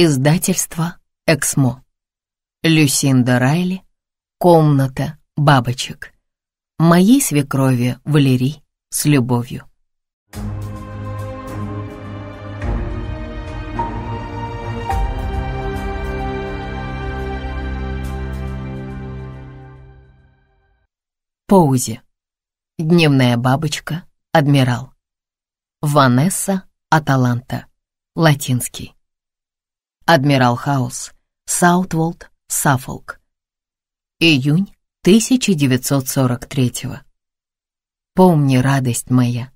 Издательство «Эксмо». Люсинда Райли. Комната бабочек. Моей свекрови Валерий с любовью. Паузе. Дневная бабочка. Адмирал. Ванесса Аталанта. Латинский. Адмирал Хаус, Саутволд, Саффолк. Июнь 1943 -го. Помни, радость моя,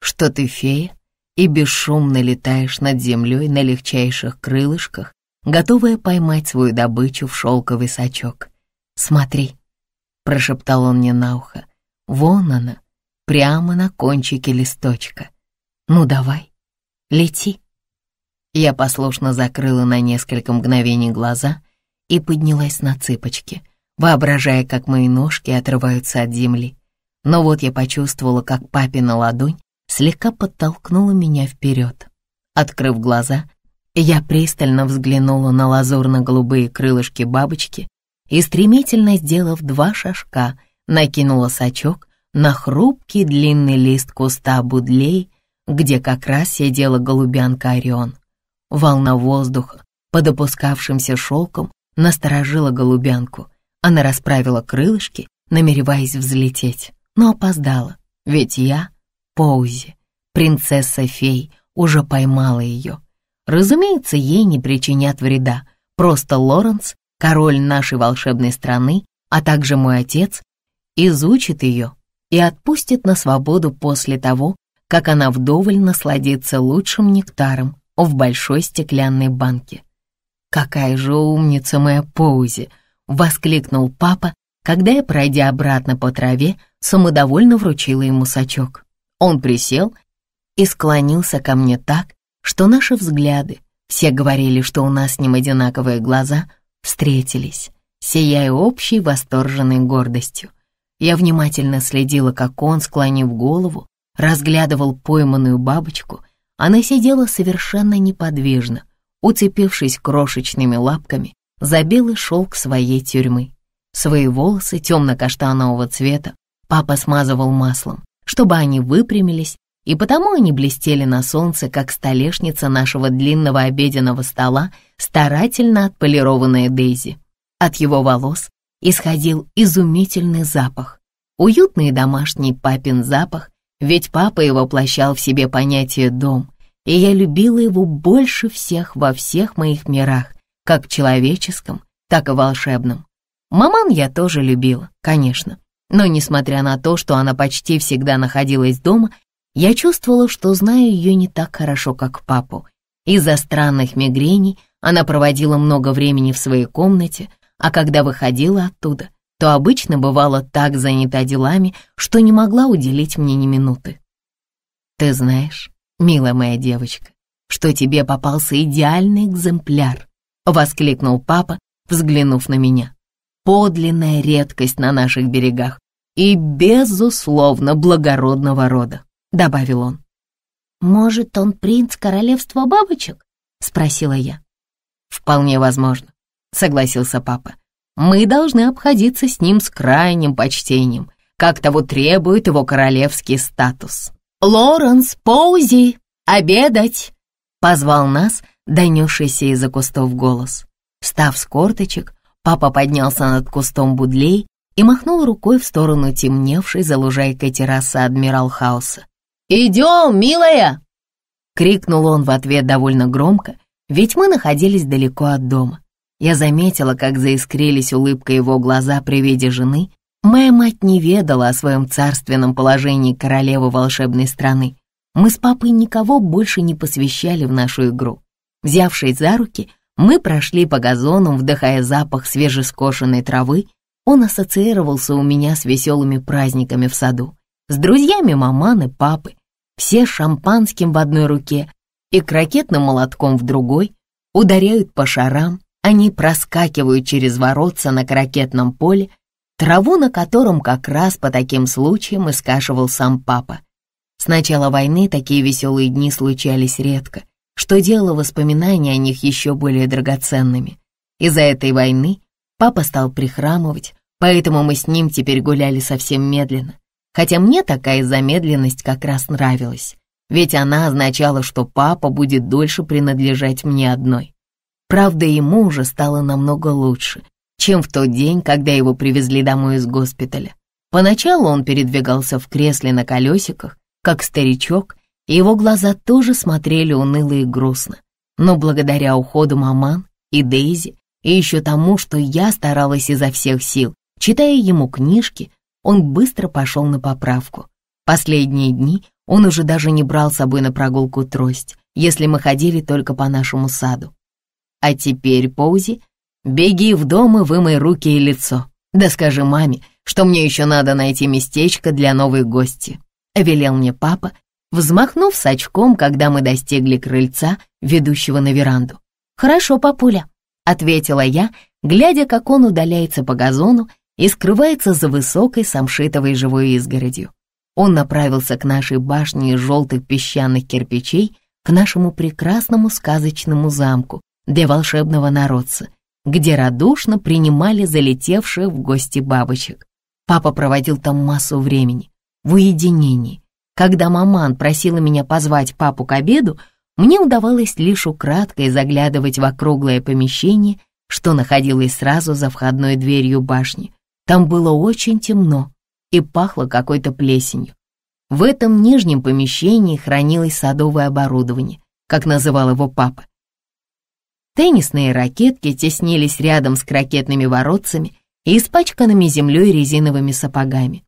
что ты фея и бесшумно летаешь над землей на легчайших крылышках, готовая поймать свою добычу в шелковый сачок. «Смотри», — прошептал он мне на ухо, — «вон она, прямо на кончике листочка. Ну давай, лети». Я послушно закрыла на несколько мгновений глаза и поднялась на цыпочки, воображая, как мои ножки отрываются от земли. Но вот я почувствовала, как папина ладонь слегка подтолкнула меня вперед. Открыв глаза, я пристально взглянула на лазурно-голубые крылышки бабочки и, стремительно сделав два шажка, накинула сачок на хрупкий длинный лист куста будлей, где как раз сидела голубянка Орион. Волна воздуха под опускавшимся шелком насторожила голубянку. Она расправила крылышки, намереваясь взлететь, но опоздала, ведь я — Поузи. Принцесса-фей уже поймала ее. Разумеется, ей не причинят вреда, просто Лоренс, король нашей волшебной страны, а также мой отец, изучит ее и отпустит на свободу после того, как она вдоволь насладится лучшим нектаром в большой стеклянной банке. «Какая же умница моя Поузи!» — воскликнул папа, когда я, пройдя обратно по траве, самодовольно вручила ему сачок. Он присел и склонился ко мне так, что наши взгляды, все говорили, что у нас с ним одинаковые глаза, встретились, сияя общей восторженной гордостью. Я внимательно следила, как он, склонив голову, разглядывал пойманную бабочку — она сидела совершенно неподвижно, уцепившись крошечными лапками за белый шелк своей тюрьмы. Свои волосы темно-каштанового цвета папа смазывал маслом, чтобы они выпрямились, и потому они блестели на солнце, как столешница нашего длинного обеденного стола, старательно отполированная Дейзи. От его волос исходил изумительный запах, уютный домашний папин запах, ведь папа и воплощал в себе понятие «дом», и я любила его больше всех во всех моих мирах, как человеческом, так и волшебном. Маман я тоже любила, конечно, но несмотря на то, что она почти всегда находилась дома, я чувствовала, что знаю ее не так хорошо, как папу. Из-за странных мигрений она проводила много времени в своей комнате, а когда выходила оттуда — то обычно бывала так занята делами, что не могла уделить мне ни минуты. Ты знаешь, милая моя девочка, что тебе попался идеальный экземпляр, воскликнул папа, взглянув на меня. Подлинная редкость на наших берегах и, безусловно, благородного рода, добавил он. Может, он принц королевства бабочек? спросила я. Вполне возможно, согласился папа. Мы должны обходиться с ним с крайним почтением, как того требует его королевский статус. «Лоренс, Поузи, обедать!» — позвал нас, донесшийся из-за кустов голос. Встав с корточек, папа поднялся над кустом будлей и махнул рукой в сторону темневшей за лужайкой террасы Адмирал Хауса. «Идем, милая!» — крикнул он в ответ довольно громко, ведь мы находились далеко от дома. Я заметила, как заискрились улыбкой его глаза при виде жены. Моя мать не ведала о своем царственном положении королевы волшебной страны. Мы с папой никого больше не посвящали в нашу игру. Взявшись за руки, мы прошли по газону, вдыхая запах свежескошенной травы. Он ассоциировался у меня с веселыми праздниками в саду, с друзьями маман и папы, все шампанским в одной руке и крокетным молотком в другой, ударяют по шарам, они проскакивают через воротца на крокетном поле, траву на котором как раз по таким случаям и скашивал сам папа. С начала войны такие веселые дни случались редко, что делало воспоминания о них еще более драгоценными. Из-за этой войны папа стал прихрамывать, поэтому мы с ним теперь гуляли совсем медленно. Хотя мне такая замедленность как раз нравилась, ведь она означала, что папа будет дольше принадлежать мне одной. Правда, ему уже стало намного лучше, чем в тот день, когда его привезли домой из госпиталя. Поначалу он передвигался в кресле на колесиках, как старичок, и его глаза тоже смотрели уныло и грустно. Но благодаря уходу маман и Дейзи, и еще тому, что я старалась изо всех сил, читая ему книжки, он быстро пошел на поправку. Последние дни он уже даже не брал с собой на прогулку трость, если мы ходили только по нашему саду. А теперь, Поузи, беги в дом и вымой руки и лицо. Да скажи маме, что мне еще надо найти местечко для новой гости», — велел мне папа, взмахнув сачком, когда мы достигли крыльца, ведущего на веранду. «Хорошо, папуля», — ответила я, глядя, как он удаляется по газону и скрывается за высокой самшитовой живой изгородью. Он направился к нашей башне из желтых песчаных кирпичей, к нашему прекрасному сказочному замку, для волшебного народца, где радушно принимали залетевших в гости бабочек. Папа проводил там массу времени, в уединении. Когда маман просила меня позвать папу к обеду, мне удавалось лишь украдкой заглядывать в округлое помещение, что находилось сразу за входной дверью башни. Там было очень темно и пахло какой-то плесенью. В этом нижнем помещении хранилось садовое оборудование, как называл его папа, Теннисные ракетки теснились рядом с ракетными воротцами и испачканными землей резиновыми сапогами.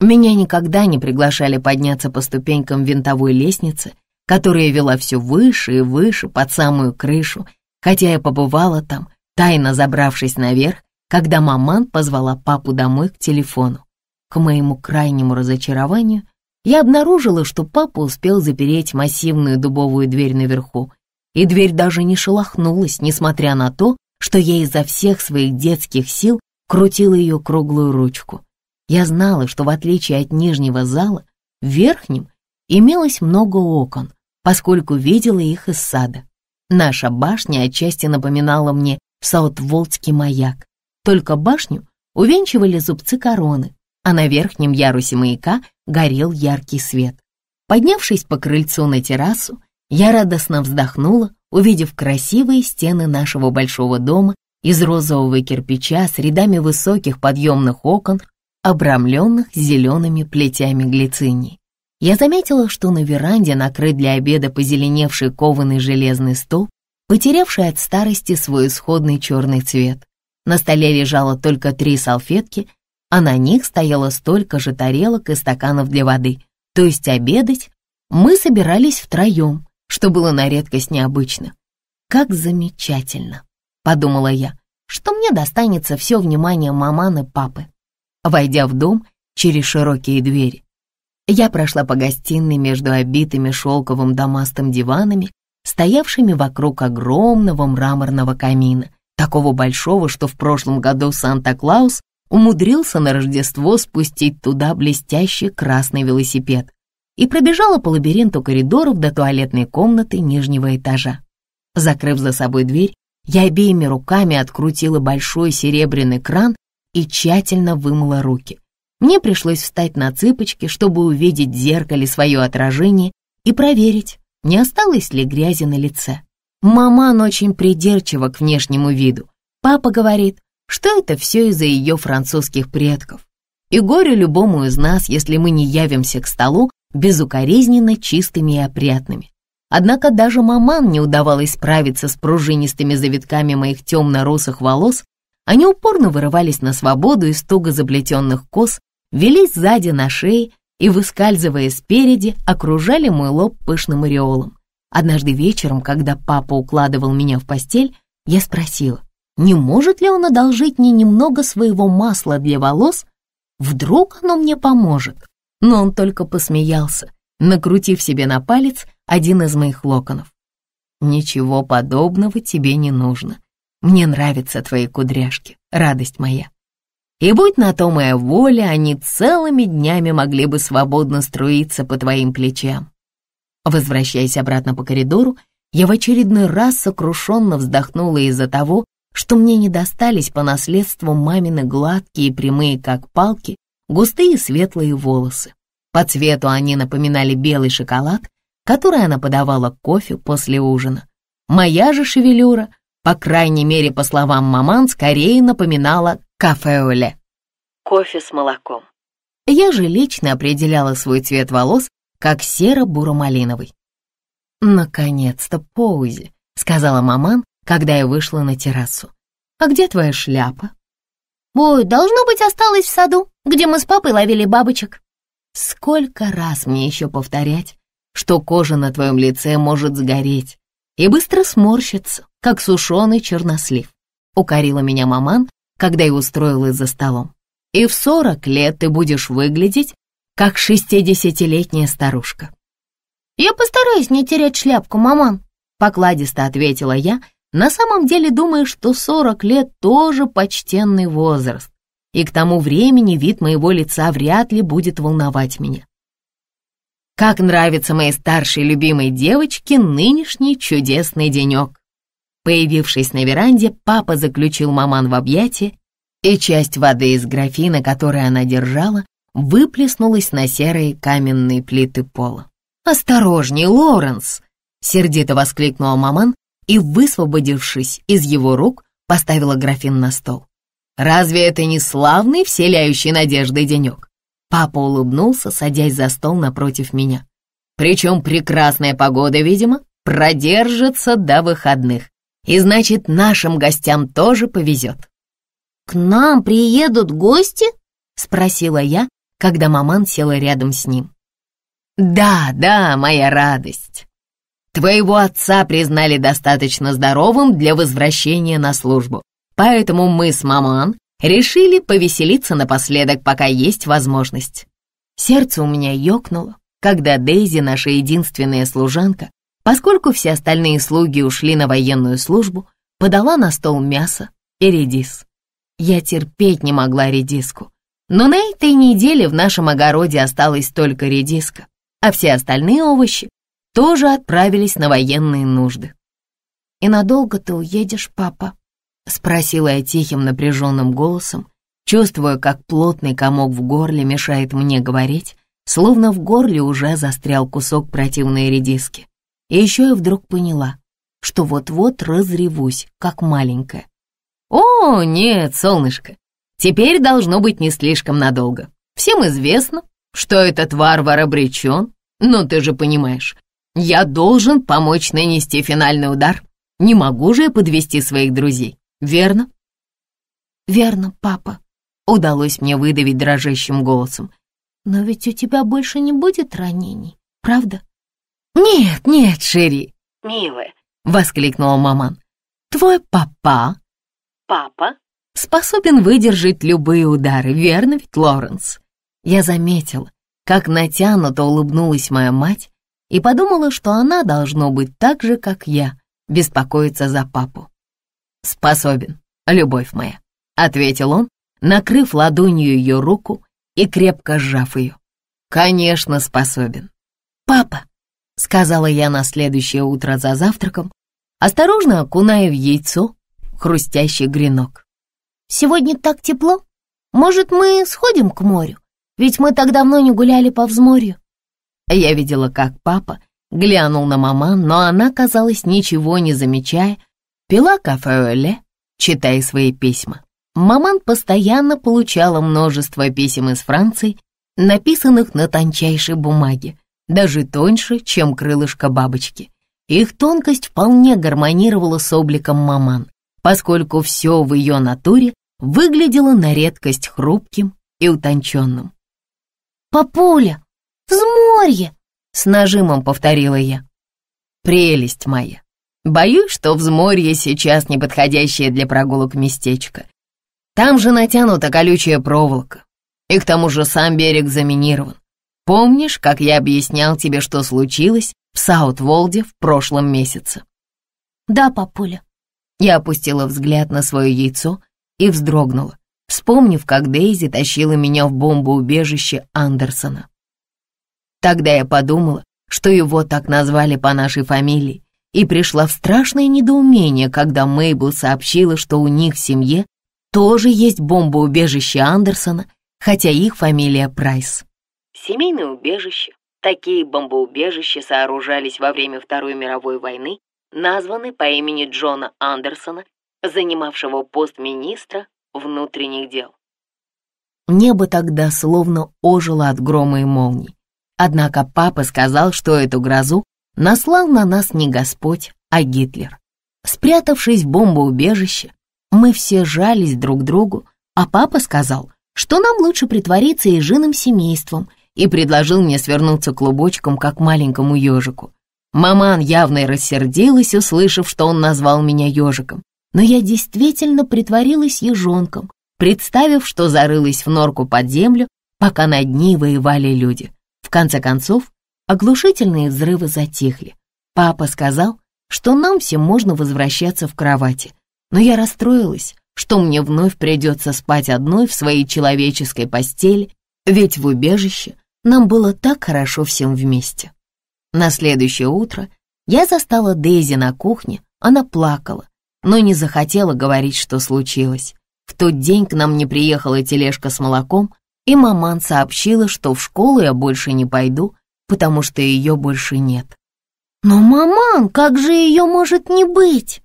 Меня никогда не приглашали подняться по ступенькам винтовой лестницы, которая вела все выше и выше под самую крышу, хотя я побывала там, тайно забравшись наверх, когда маман позвала папу домой к телефону. К моему крайнему разочарованию я обнаружила, что папа успел запереть массивную дубовую дверь наверху, и дверь даже не шелохнулась, несмотря на то, что я изо всех своих детских сил крутила ее круглую ручку. Я знала, что в отличие от нижнего зала, в верхнем имелось много окон, поскольку видела их из сада. Наша башня отчасти напоминала мне Саутволдский маяк, только башню увенчивали зубцы короны, а на верхнем ярусе маяка горел яркий свет. Поднявшись по крыльцу на террасу, я радостно вздохнула, увидев красивые стены нашего большого дома из розового кирпича с рядами высоких подъемных окон, обрамленных зелеными плетями глицинии. Я заметила, что на веранде накрыт для обеда позеленевший кованый железный стол, потерявший от старости свой исходный черный цвет. На столе лежало только три салфетки, а на них стояло столько же тарелок и стаканов для воды. То есть обедать мы собирались втроем, что было на редкость необычно. «Как замечательно!» — подумала я, что мне достанется все внимание маман и папы. Войдя в дом через широкие двери, я прошла по гостиной между обитыми шелковым домастым диванами, стоявшими вокруг огромного мраморного камина, такого большого, что в прошлом году Санта-Клаус умудрился на Рождество спустить туда блестящий красный велосипед и пробежала по лабиринту коридоров до туалетной комнаты нижнего этажа. Закрыв за собой дверь, я обеими руками открутила большой серебряный кран и тщательно вымыла руки. Мне пришлось встать на цыпочки, чтобы увидеть в зеркале свое отражение и проверить, не осталось ли грязи на лице. Маман очень придирчива к внешнему виду. Папа говорит, что это все из-за ее французских предков. И горе любому из нас, если мы не явимся к столу безукоризненно чистыми и опрятными. Однако даже маман не удавалось справиться с пружинистыми завитками моих темно-русых волос, они упорно вырывались на свободу из туго заплетенных кос, велись сзади на шее и, выскальзывая спереди, окружали мой лоб пышным ореолом. Однажды вечером, когда папа укладывал меня в постель, я спросила, не может ли он одолжить мне немного своего масла для волос? Вдруг оно мне поможет? но он только посмеялся, накрутив себе на палец один из моих локонов. «Ничего подобного тебе не нужно. Мне нравятся твои кудряшки, радость моя. И будь на то моя воля, они целыми днями могли бы свободно струиться по твоим плечам». Возвращаясь обратно по коридору, я в очередной раз сокрушенно вздохнула из-за того, что мне не достались по наследству мамины гладкие и прямые, как палки, густые светлые волосы. По цвету они напоминали белый шоколад, который она подавала к кофе после ужина. Моя же шевелюра, по крайней мере, по словам маман, скорее напоминала кафе-оле. Кофе с молоком. Я же лично определяла свой цвет волос как серо-буро-малиновый. «Наконец-то Поузи», — сказала маман, когда я вышла на террасу. «А где твоя шляпа?» «Ой, должно быть, осталось в саду, где мы с папой ловили бабочек». «Сколько раз мне еще повторять, что кожа на твоем лице может сгореть и быстро сморщится, как сушеный чернослив», — укорила меня маман, когда я устроилась за столом. «И в сорок лет ты будешь выглядеть, как шестидесятилетняя старушка». «Я постараюсь не терять шляпку, маман», — покладисто ответила я, — на самом деле думаю, что 40 лет тоже почтенный возраст, и к тому времени вид моего лица вряд ли будет волновать меня. Как нравится моей старшей любимой девочке нынешний чудесный денек. Появившись на веранде, папа заключил маман в объятия, и часть воды из графина, которую она держала, выплеснулась на серые каменные плиты пола. «Осторожней, Лоренс!» — сердито воскликнула маман, и, высвободившись из его рук, поставила графин на стол. «Разве это не славный, вселяющий надежды денек?» Папа улыбнулся, садясь за стол напротив меня. «Причем прекрасная погода, видимо, продержится до выходных. И значит, нашим гостям тоже повезет». «К нам приедут гости?» — спросила я, когда маман села рядом с ним. «Да, да, моя радость!» Твоего отца признали достаточно здоровым для возвращения на службу, поэтому мы с маман решили повеселиться напоследок, пока есть возможность. Сердце у меня ёкнуло, когда Дейзи, наша единственная служанка, поскольку все остальные слуги ушли на военную службу, подала на стол мясо и редис. Я терпеть не могла редиску, но на этой неделе в нашем огороде осталось только редиска, а все остальные овощи тоже отправились на военные нужды. «И надолго ты уедешь, папа?» — спросила я тихим напряженным голосом, чувствуя, как плотный комок в горле мешает мне говорить, словно в горле уже застрял кусок противной редиски. И еще я вдруг поняла, что вот-вот разревусь, как маленькая. «О, нет, солнышко, теперь должно быть не слишком надолго. Всем известно, что этот варвар обречен, но ты же понимаешь, я должен помочь нанести финальный удар. Не могу же я подвести своих друзей, верно? Верно, папа. Удалось мне выдавить дрожащим голосом. Но ведь у тебя больше не будет ранений, правда? Нет, нет, Шерри. Милая. Воскликнула маман. Твой папа... Папа? Способен выдержать любые удары, верно ведь, Лоренс? Я заметила, как натянуто улыбнулась моя мать, и подумала, что она, должно быть, так же, как я, беспокоиться за папу. «Способен, любовь моя», — ответил он, накрыв ладонью ее руку и крепко сжав ее. «Конечно, способен». «Папа», — сказала я на следующее утро за завтраком, осторожно окуная в яйцо хрустящий гренок. «Сегодня так тепло. Может, мы сходим к морю? Ведь мы так давно не гуляли по взморью». Я видела, как папа глянул на маман, но она, казалось, ничего не замечая, пила кафе-оле, читая свои письма. Маман постоянно получала множество писем из Франции, написанных на тончайшей бумаге, даже тоньше, чем крылышко бабочки. Их тонкость вполне гармонировала с обликом маман, поскольку все в ее натуре выглядело на редкость хрупким и утонченным. «Папуля, «Взморье!» — с нажимом повторила я. «Прелесть моя! Боюсь, что взморье сейчас неподходящее для прогулок местечко. Там же натянута колючая проволока, и к тому же сам берег заминирован. Помнишь, как я объяснял тебе, что случилось в Саутволде в прошлом месяце?» «Да, папуля». Я опустила взгляд на свое яйцо и вздрогнула, вспомнив, как Дейзи тащила меня в бомбоубежище Андерсона. Тогда я подумала, что его так назвали по нашей фамилии, и пришла в страшное недоумение, когда Мейбл сообщила, что у них в семье тоже есть бомбоубежище Андерсона, хотя их фамилия Прайс. Семейное убежище. Такие бомбоубежища сооружались во время Второй мировой войны, названы по имени Джона Андерсона, занимавшего пост министра внутренних дел. Небо тогда словно ожило от грома и молний. Однако папа сказал, что эту грозу наслал на нас не Господь, а Гитлер. Спрятавшись в бомбоубежище, мы все жались друг другу, а папа сказал, что нам лучше притвориться ежиным семейством и предложил мне свернуться клубочком, как маленькому ежику. Маман явно рассердилась, услышав, что он назвал меня ежиком, но я действительно притворилась ежонком, представив, что зарылась в норку под землю, пока над ней воевали люди конце концов, оглушительные взрывы затихли. Папа сказал, что нам всем можно возвращаться в кровати, но я расстроилась, что мне вновь придется спать одной в своей человеческой постели, ведь в убежище нам было так хорошо всем вместе. На следующее утро я застала Дейзи на кухне, она плакала, но не захотела говорить, что случилось. В тот день к нам не приехала тележка с молоком, и маман сообщила, что в школу я больше не пойду, потому что ее больше нет. Но маман, как же ее может не быть?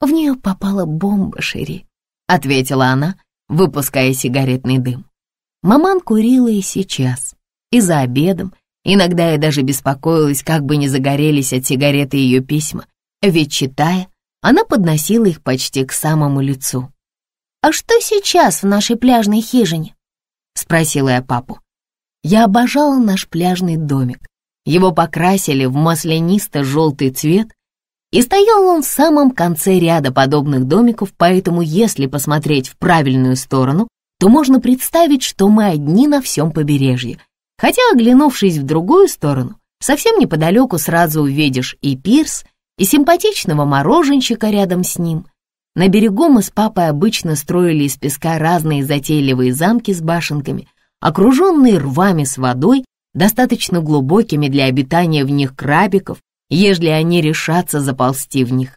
В нее попала бомба, Шири, ответила она, выпуская сигаретный дым. Маман курила и сейчас, и за обедом. Иногда я даже беспокоилась, как бы не загорелись от сигареты ее письма, ведь, читая, она подносила их почти к самому лицу. «А что сейчас в нашей пляжной хижине?» спросила я папу. Я обожала наш пляжный домик. Его покрасили в маслянисто-желтый цвет, и стоял он в самом конце ряда подобных домиков, поэтому если посмотреть в правильную сторону, то можно представить, что мы одни на всем побережье. Хотя, оглянувшись в другую сторону, совсем неподалеку сразу увидишь и пирс, и симпатичного мороженщика рядом с ним, на берегу мы с папой обычно строили из песка разные затейливые замки с башенками, окруженные рвами с водой, достаточно глубокими для обитания в них крабиков, ежели они решатся заползти в них.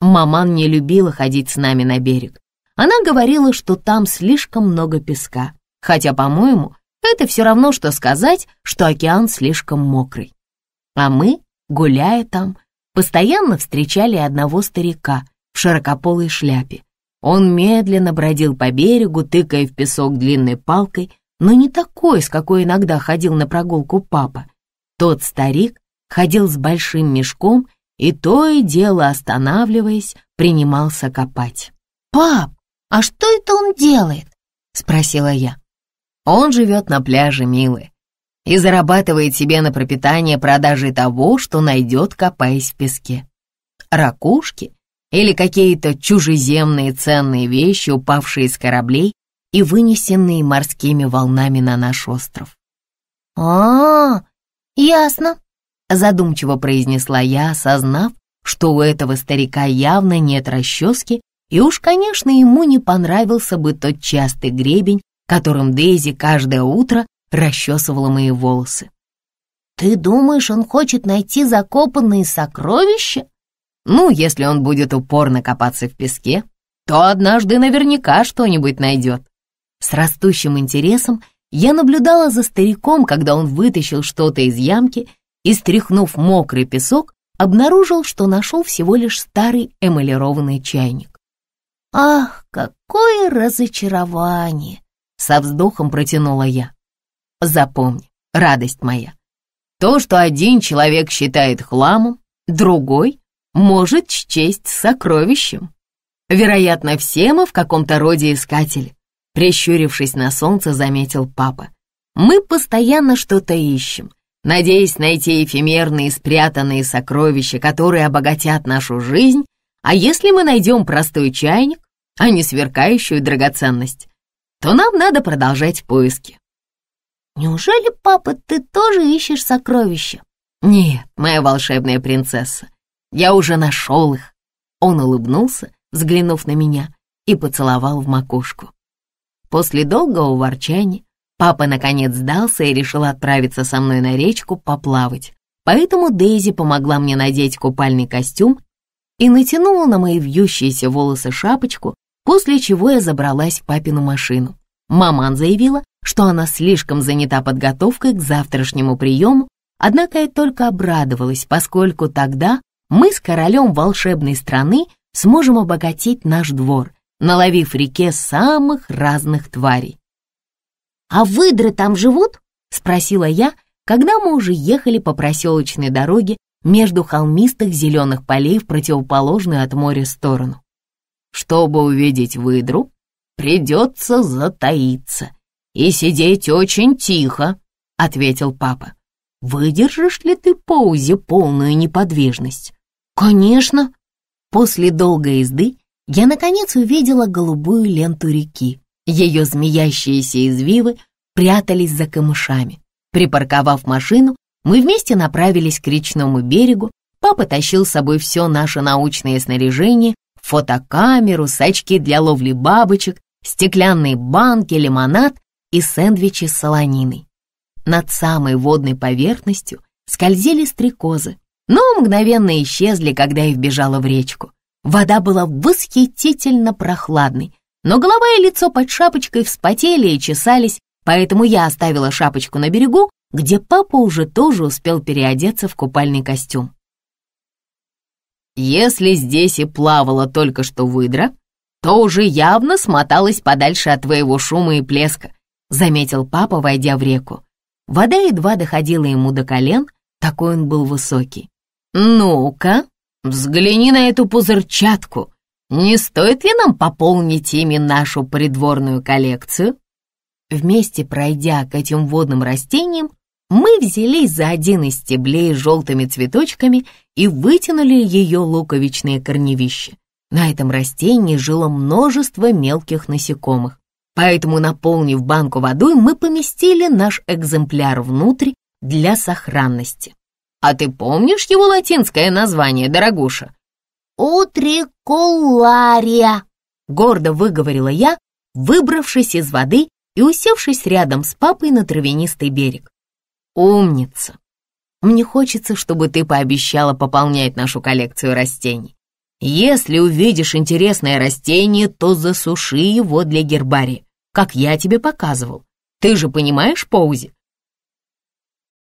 Маман не любила ходить с нами на берег. Она говорила, что там слишком много песка, хотя, по-моему, это все равно, что сказать, что океан слишком мокрый. А мы, гуляя там, постоянно встречали одного старика, в широкополой шляпе. Он медленно бродил по берегу, тыкая в песок длинной палкой, но не такой, с какой иногда ходил на прогулку папа. Тот старик ходил с большим мешком и то и дело, останавливаясь, принимался копать. «Пап, а что это он делает?» — спросила я. «Он живет на пляже, милый, и зарабатывает себе на пропитание продажей того, что найдет, копаясь в песке. Ракушки — или какие-то чужеземные ценные вещи, упавшие с кораблей и вынесенные морскими волнами на наш остров. а, -а, -а ясно», — задумчиво произнесла я, осознав, что у этого старика явно нет расчески, и уж, конечно, ему не понравился бы тот частый гребень, которым Дейзи каждое утро расчесывала мои волосы. «Ты думаешь, он хочет найти закопанные сокровища?» Ну, если он будет упорно копаться в песке, то однажды наверняка что-нибудь найдет. С растущим интересом я наблюдала за стариком, когда он вытащил что-то из ямки и, стряхнув мокрый песок, обнаружил, что нашел всего лишь старый эмалированный чайник. «Ах, какое разочарование!» — со вздохом протянула я. «Запомни, радость моя, то, что один человек считает хламом, другой может счесть сокровищем. Вероятно, все мы в каком-то роде искатель. прищурившись на солнце, заметил папа. Мы постоянно что-то ищем, надеясь найти эфемерные спрятанные сокровища, которые обогатят нашу жизнь, а если мы найдем простой чайник, а не сверкающую драгоценность, то нам надо продолжать поиски. «Неужели, папа, ты тоже ищешь сокровища?» «Нет, моя волшебная принцесса, я уже нашел их. Он улыбнулся, взглянув на меня, и поцеловал в макушку. После долгого ворчания папа наконец сдался и решил отправиться со мной на речку поплавать. Поэтому Дейзи помогла мне надеть купальный костюм и натянула на мои вьющиеся волосы шапочку, после чего я забралась в папину машину. Маман заявила, что она слишком занята подготовкой к завтрашнему приему, однако я только обрадовалась, поскольку тогда мы с королем волшебной страны сможем обогатить наш двор, наловив в реке самых разных тварей. «А выдры там живут?» — спросила я, когда мы уже ехали по проселочной дороге между холмистых зеленых полей в противоположную от моря сторону. «Чтобы увидеть выдру, придется затаиться и сидеть очень тихо», — ответил папа. «Выдержишь ли ты паузе полную неподвижность?» «Конечно!» После долгой езды я, наконец, увидела голубую ленту реки. Ее змеящиеся извивы прятались за камышами. Припарковав машину, мы вместе направились к речному берегу. Папа тащил с собой все наше научное снаряжение, фотокамеру, сачки для ловли бабочек, стеклянные банки, лимонад и сэндвичи с солониной. Над самой водной поверхностью скользили стрекозы, но мгновенно исчезли, когда я вбежала в речку. Вода была восхитительно прохладной, но голова и лицо под шапочкой вспотели и чесались, поэтому я оставила шапочку на берегу, где папа уже тоже успел переодеться в купальный костюм. «Если здесь и плавала только что выдра, то уже явно смоталась подальше от твоего шума и плеска», заметил папа, войдя в реку. Вода едва доходила ему до колен, такой он был высокий. «Ну-ка, взгляни на эту пузырчатку. Не стоит ли нам пополнить ими нашу придворную коллекцию?» Вместе пройдя к этим водным растениям, мы взялись за один из стеблей с желтыми цветочками и вытянули ее луковичные корневища. На этом растении жило множество мелких насекомых, поэтому, наполнив банку водой, мы поместили наш экземпляр внутрь для сохранности. А ты помнишь его латинское название, дорогуша?» «Утрикулария», — гордо выговорила я, выбравшись из воды и усевшись рядом с папой на травянистый берег. «Умница! Мне хочется, чтобы ты пообещала пополнять нашу коллекцию растений. Если увидишь интересное растение, то засуши его для гербария, как я тебе показывал. Ты же понимаешь, Поузи,